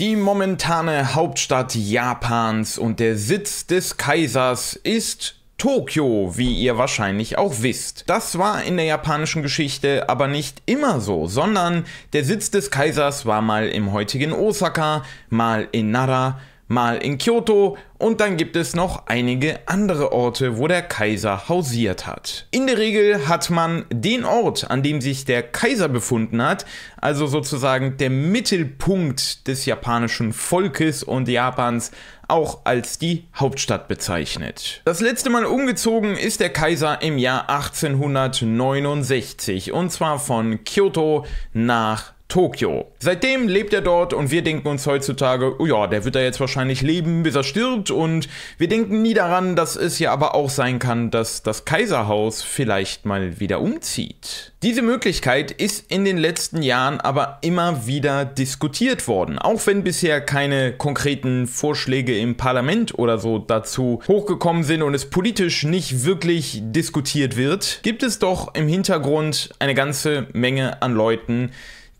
Die momentane Hauptstadt Japans und der Sitz des Kaisers ist Tokio, wie ihr wahrscheinlich auch wisst. Das war in der japanischen Geschichte aber nicht immer so, sondern der Sitz des Kaisers war mal im heutigen Osaka, mal in Nara, mal in Kyoto und dann gibt es noch einige andere Orte, wo der Kaiser hausiert hat. In der Regel hat man den Ort, an dem sich der Kaiser befunden hat, also sozusagen der Mittelpunkt des japanischen Volkes und Japans, auch als die Hauptstadt bezeichnet. Das letzte Mal umgezogen ist der Kaiser im Jahr 1869 und zwar von Kyoto nach Tokio. Seitdem lebt er dort und wir denken uns heutzutage, oh ja, der wird da jetzt wahrscheinlich leben, bis er stirbt und wir denken nie daran, dass es ja aber auch sein kann, dass das Kaiserhaus vielleicht mal wieder umzieht. Diese Möglichkeit ist in den letzten Jahren aber immer wieder diskutiert worden, auch wenn bisher keine konkreten Vorschläge im Parlament oder so dazu hochgekommen sind und es politisch nicht wirklich diskutiert wird, gibt es doch im Hintergrund eine ganze Menge an Leuten,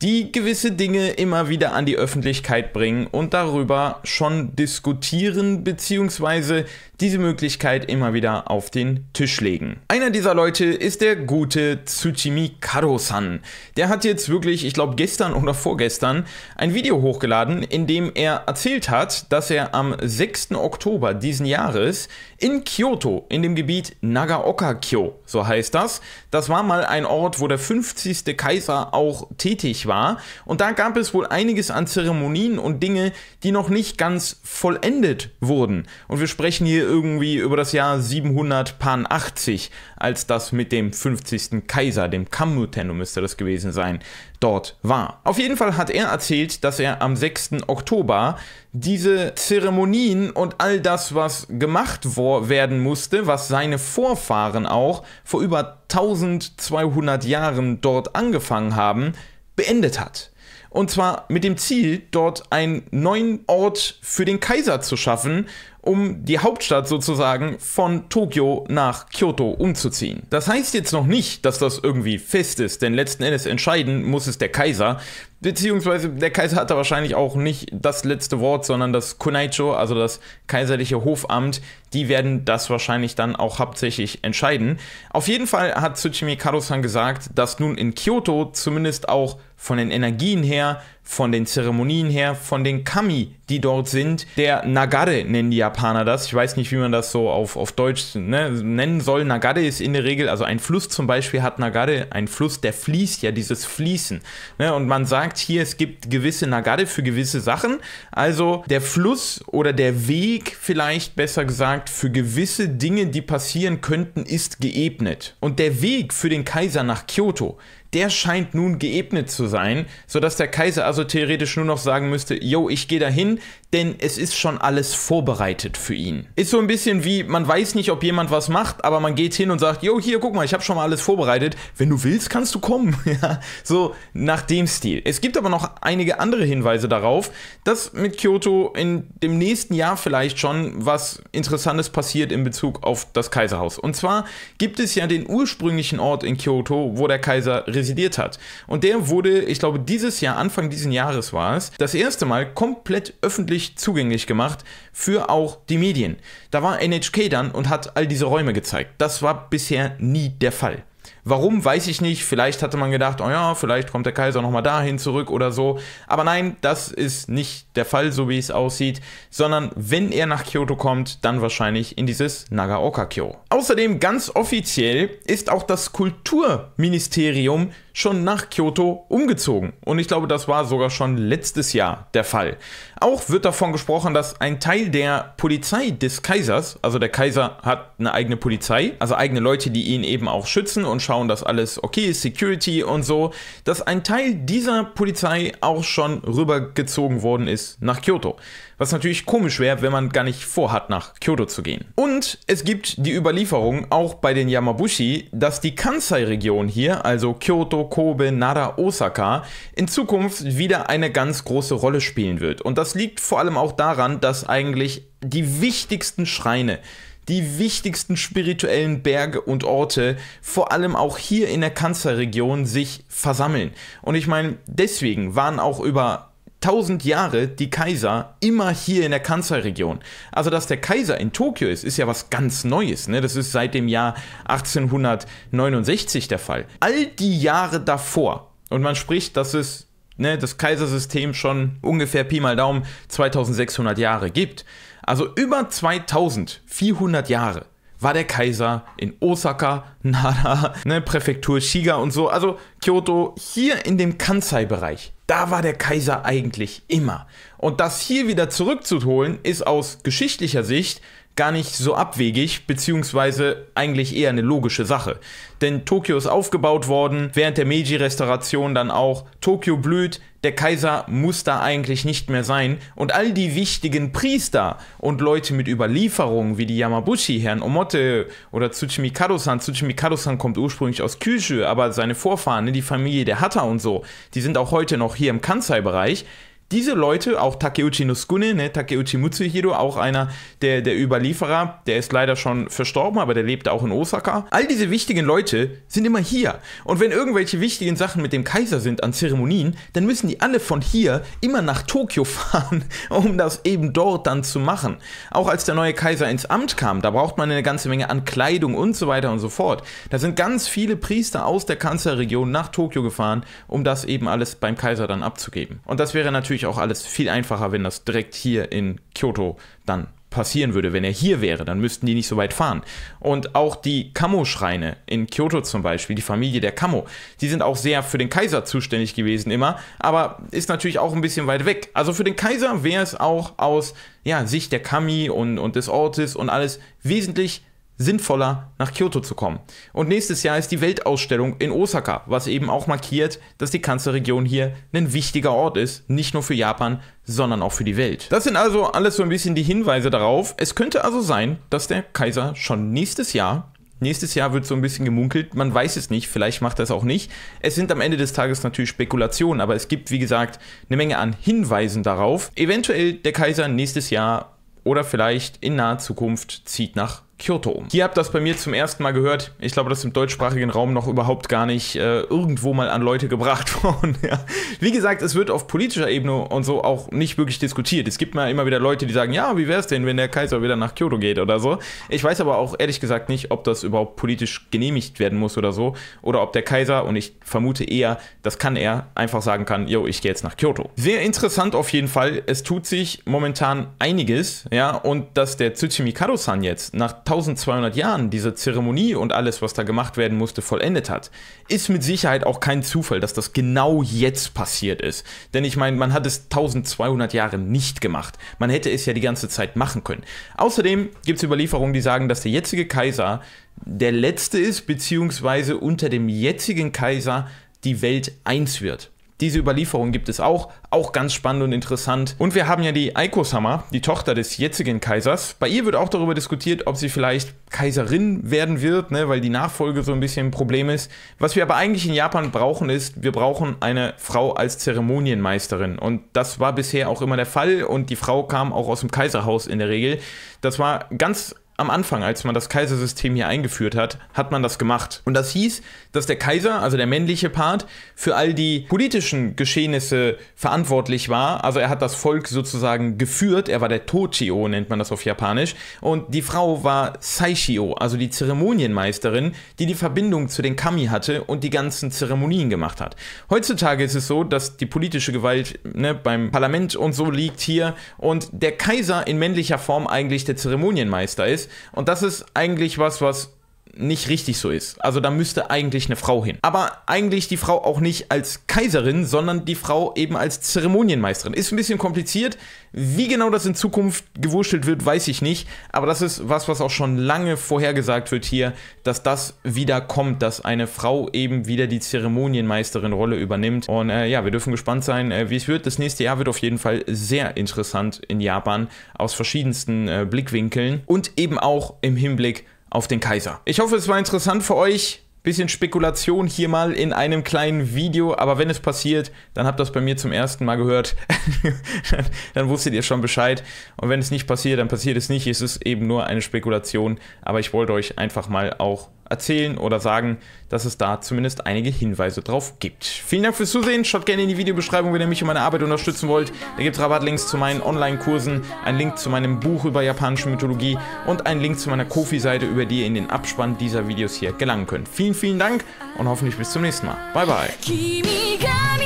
die gewisse Dinge immer wieder an die Öffentlichkeit bringen und darüber schon diskutieren bzw. diese Möglichkeit immer wieder auf den Tisch legen. Einer dieser Leute ist der gute Tsuchimi Karo-san. Der hat jetzt wirklich, ich glaube gestern oder vorgestern, ein Video hochgeladen, in dem er erzählt hat, dass er am 6. Oktober diesen Jahres in Kyoto, in dem Gebiet Nagaoka-kyo, so heißt das, das war mal ein Ort, wo der 50. Kaiser auch tätig war war. Und da gab es wohl einiges an Zeremonien und Dinge, die noch nicht ganz vollendet wurden. Und wir sprechen hier irgendwie über das Jahr 780, als das mit dem 50. Kaiser, dem Kamnutenu müsste das gewesen sein, dort war. Auf jeden Fall hat er erzählt, dass er am 6. Oktober diese Zeremonien und all das, was gemacht werden musste, was seine Vorfahren auch vor über 1200 Jahren dort angefangen haben, beendet hat. Und zwar mit dem Ziel, dort einen neuen Ort für den Kaiser zu schaffen um die Hauptstadt sozusagen von Tokio nach Kyoto umzuziehen. Das heißt jetzt noch nicht, dass das irgendwie fest ist, denn letzten Endes entscheiden muss es der Kaiser. Beziehungsweise der Kaiser hatte wahrscheinlich auch nicht das letzte Wort, sondern das Kunaicho, also das kaiserliche Hofamt, die werden das wahrscheinlich dann auch hauptsächlich entscheiden. Auf jeden Fall hat Tsuchimi kado gesagt, dass nun in Kyoto zumindest auch von den Energien her von den Zeremonien her, von den Kami, die dort sind. Der Nagare nennen die Japaner das. Ich weiß nicht, wie man das so auf, auf Deutsch ne, nennen soll. Nagare ist in der Regel, also ein Fluss zum Beispiel hat Nagare, ein Fluss, der fließt ja, dieses Fließen. Ne? Und man sagt hier, es gibt gewisse Nagare für gewisse Sachen. Also der Fluss oder der Weg vielleicht besser gesagt für gewisse Dinge, die passieren könnten, ist geebnet. Und der Weg für den Kaiser nach Kyoto, der scheint nun geebnet zu sein, sodass der Kaiser also theoretisch nur noch sagen müsste, yo, ich gehe dahin, denn es ist schon alles vorbereitet für ihn. Ist so ein bisschen wie, man weiß nicht, ob jemand was macht, aber man geht hin und sagt, yo, hier, guck mal, ich habe schon mal alles vorbereitet, wenn du willst, kannst du kommen. ja, so nach dem Stil. Es gibt aber noch einige andere Hinweise darauf, dass mit Kyoto in dem nächsten Jahr vielleicht schon was Interessantes passiert in Bezug auf das Kaiserhaus. Und zwar gibt es ja den ursprünglichen Ort in Kyoto, wo der Kaiser residiert präsidiert hat. Und der wurde, ich glaube, dieses Jahr, Anfang dieses Jahres war es, das erste Mal komplett öffentlich zugänglich gemacht für auch die Medien. Da war NHK dann und hat all diese Räume gezeigt. Das war bisher nie der Fall. Warum, weiß ich nicht. Vielleicht hatte man gedacht, oh ja, vielleicht kommt der Kaiser nochmal dahin zurück oder so. Aber nein, das ist nicht der Fall, so wie es aussieht, sondern wenn er nach Kyoto kommt, dann wahrscheinlich in dieses Nagaoka-kyo. Außerdem ganz offiziell ist auch das Kulturministerium schon nach Kyoto umgezogen. Und ich glaube, das war sogar schon letztes Jahr der Fall. Auch wird davon gesprochen, dass ein Teil der Polizei des Kaisers, also der Kaiser hat eine eigene Polizei, also eigene Leute, die ihn eben auch schützen und schauen, dass alles okay ist, Security und so, dass ein Teil dieser Polizei auch schon rübergezogen worden ist nach Kyoto. Was natürlich komisch wäre, wenn man gar nicht vorhat, nach Kyoto zu gehen. Und es gibt die Überlieferung auch bei den Yamabushi, dass die Kansai-Region hier, also Kyoto, Kobe, Nara, Osaka, in Zukunft wieder eine ganz große Rolle spielen wird. Und das liegt vor allem auch daran, dass eigentlich die wichtigsten Schreine, die wichtigsten spirituellen Berge und Orte, vor allem auch hier in der Kansai-Region, sich versammeln. Und ich meine, deswegen waren auch über 1000 Jahre die Kaiser immer hier in der Kansai-Region. Also, dass der Kaiser in Tokio ist, ist ja was ganz Neues. Ne? Das ist seit dem Jahr 1869 der Fall. All die Jahre davor, und man spricht, dass es ne, das Kaisersystem schon ungefähr Pi mal Daumen 2600 Jahre gibt. Also über 2400 Jahre war der Kaiser in Osaka, Nara, ne, Präfektur Shiga und so, also Kyoto hier in dem Kansai-Bereich. Da war der Kaiser eigentlich immer. Und das hier wieder zurückzuholen, ist aus geschichtlicher Sicht gar nicht so abwegig, beziehungsweise eigentlich eher eine logische Sache. Denn Tokio ist aufgebaut worden, während der Meiji-Restauration dann auch. Tokio blüht, der Kaiser muss da eigentlich nicht mehr sein. Und all die wichtigen Priester und Leute mit Überlieferungen, wie die Yamabushi, Herrn Omote oder Tsuchimi Kado-san. Tsuchimi Kado-san kommt ursprünglich aus Kyushu, aber seine Vorfahren, ne, die Familie der Hatta und so, die sind auch heute noch hier im Kansai-Bereich diese Leute, auch Takeuchi Noskune, ne, Takeuchi Mutsuhiro, auch einer der, der Überlieferer, der ist leider schon verstorben, aber der lebt auch in Osaka. All diese wichtigen Leute sind immer hier. Und wenn irgendwelche wichtigen Sachen mit dem Kaiser sind an Zeremonien, dann müssen die alle von hier immer nach Tokio fahren, um das eben dort dann zu machen. Auch als der neue Kaiser ins Amt kam, da braucht man eine ganze Menge an Kleidung und so weiter und so fort. Da sind ganz viele Priester aus der Kanzlerregion nach Tokio gefahren, um das eben alles beim Kaiser dann abzugeben. Und das wäre natürlich natürlich auch alles viel einfacher, wenn das direkt hier in Kyoto dann passieren würde, wenn er hier wäre, dann müssten die nicht so weit fahren. Und auch die Kamo-Schreine in Kyoto zum Beispiel, die Familie der Kamo, die sind auch sehr für den Kaiser zuständig gewesen immer, aber ist natürlich auch ein bisschen weit weg. Also für den Kaiser wäre es auch aus ja, Sicht der Kami und, und des Ortes und alles wesentlich sinnvoller nach Kyoto zu kommen. Und nächstes Jahr ist die Weltausstellung in Osaka, was eben auch markiert, dass die Kanzlerregion hier ein wichtiger Ort ist, nicht nur für Japan, sondern auch für die Welt. Das sind also alles so ein bisschen die Hinweise darauf. Es könnte also sein, dass der Kaiser schon nächstes Jahr Nächstes Jahr wird so ein bisschen gemunkelt, man weiß es nicht, vielleicht macht er es auch nicht. Es sind am Ende des Tages natürlich Spekulationen, aber es gibt, wie gesagt, eine Menge an Hinweisen darauf. Eventuell der Kaiser nächstes Jahr oder vielleicht in naher Zukunft zieht nach Kyoto. Hier habt ihr das bei mir zum ersten Mal gehört. Ich glaube, das ist im deutschsprachigen Raum noch überhaupt gar nicht äh, irgendwo mal an Leute gebracht worden. ja. Wie gesagt, es wird auf politischer Ebene und so auch nicht wirklich diskutiert. Es gibt mal immer wieder Leute, die sagen, ja, wie wäre es denn, wenn der Kaiser wieder nach Kyoto geht oder so. Ich weiß aber auch ehrlich gesagt nicht, ob das überhaupt politisch genehmigt werden muss oder so. Oder ob der Kaiser, und ich vermute eher, das kann er, einfach sagen kann, yo, ich gehe jetzt nach Kyoto. Sehr interessant auf jeden Fall. Es tut sich momentan einiges, ja, und dass der Tsuchimi Kado-san jetzt nach 1000 1200 Jahren diese Zeremonie und alles, was da gemacht werden musste, vollendet hat, ist mit Sicherheit auch kein Zufall, dass das genau jetzt passiert ist. Denn ich meine, man hat es 1200 Jahre nicht gemacht. Man hätte es ja die ganze Zeit machen können. Außerdem gibt es Überlieferungen, die sagen, dass der jetzige Kaiser der letzte ist, beziehungsweise unter dem jetzigen Kaiser die Welt eins wird. Diese Überlieferung gibt es auch, auch ganz spannend und interessant. Und wir haben ja die Eikosama, die Tochter des jetzigen Kaisers. Bei ihr wird auch darüber diskutiert, ob sie vielleicht Kaiserin werden wird, ne, weil die Nachfolge so ein bisschen ein Problem ist. Was wir aber eigentlich in Japan brauchen, ist, wir brauchen eine Frau als Zeremonienmeisterin. Und das war bisher auch immer der Fall und die Frau kam auch aus dem Kaiserhaus in der Regel. Das war ganz am Anfang, als man das Kaisersystem hier eingeführt hat, hat man das gemacht. Und das hieß, dass der Kaiser, also der männliche Part, für all die politischen Geschehnisse verantwortlich war. Also er hat das Volk sozusagen geführt. Er war der Tochio, nennt man das auf Japanisch. Und die Frau war Saishio, also die Zeremonienmeisterin, die die Verbindung zu den Kami hatte und die ganzen Zeremonien gemacht hat. Heutzutage ist es so, dass die politische Gewalt ne, beim Parlament und so liegt hier und der Kaiser in männlicher Form eigentlich der Zeremonienmeister ist ist. Und das ist eigentlich was, was nicht richtig so ist. Also da müsste eigentlich eine Frau hin. Aber eigentlich die Frau auch nicht als Kaiserin, sondern die Frau eben als Zeremonienmeisterin. Ist ein bisschen kompliziert. Wie genau das in Zukunft gewurschtelt wird, weiß ich nicht. Aber das ist was, was auch schon lange vorhergesagt wird hier, dass das wieder kommt, dass eine Frau eben wieder die Zeremonienmeisterin-Rolle übernimmt. Und äh, ja, wir dürfen gespannt sein, äh, wie es wird. Das nächste Jahr wird auf jeden Fall sehr interessant in Japan aus verschiedensten äh, Blickwinkeln und eben auch im Hinblick auf auf den Kaiser. Ich hoffe, es war interessant für euch. Bisschen Spekulation hier mal in einem kleinen Video, aber wenn es passiert, dann habt ihr es bei mir zum ersten Mal gehört. dann wusstet ihr schon Bescheid. Und wenn es nicht passiert, dann passiert es nicht. Es ist eben nur eine Spekulation, aber ich wollte euch einfach mal auch erzählen oder sagen, dass es da zumindest einige Hinweise drauf gibt. Vielen Dank fürs Zusehen. Schaut gerne in die Videobeschreibung, wenn ihr mich und meine Arbeit unterstützen wollt. Da gibt es Rabattlinks zu meinen Online-Kursen, einen Link zu meinem Buch über japanische Mythologie und einen Link zu meiner Kofi-Seite, über die ihr in den Abspann dieser Videos hier gelangen könnt. Vielen, vielen Dank und hoffentlich bis zum nächsten Mal. Bye, bye.